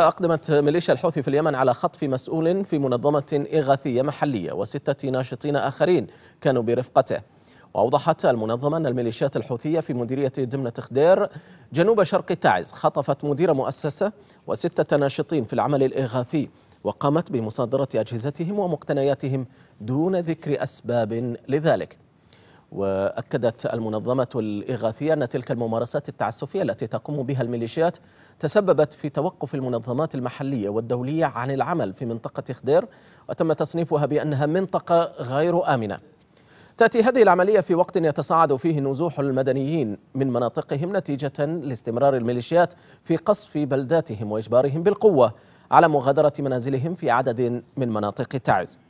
أقدمت ميليشيا الحوثي في اليمن على خطف مسؤول في منظمة إغاثية محلية وستة ناشطين آخرين كانوا برفقته وأوضحت المنظمة أن الميليشيات الحوثية في مديرية دمنة خدير جنوب شرق تعز خطفت مدير مؤسسة وستة ناشطين في العمل الإغاثي وقامت بمصادرة أجهزتهم ومقتنياتهم دون ذكر أسباب لذلك وأكدت المنظمة الإغاثية أن تلك الممارسات التعسفية التي تقوم بها الميليشيات تسببت في توقف المنظمات المحلية والدولية عن العمل في منطقة خدير وتم تصنيفها بأنها منطقة غير آمنة تأتي هذه العملية في وقت يتصاعد فيه نزوح المدنيين من مناطقهم نتيجة لاستمرار الميليشيات في قصف بلداتهم وإجبارهم بالقوة على مغادرة منازلهم في عدد من مناطق تعز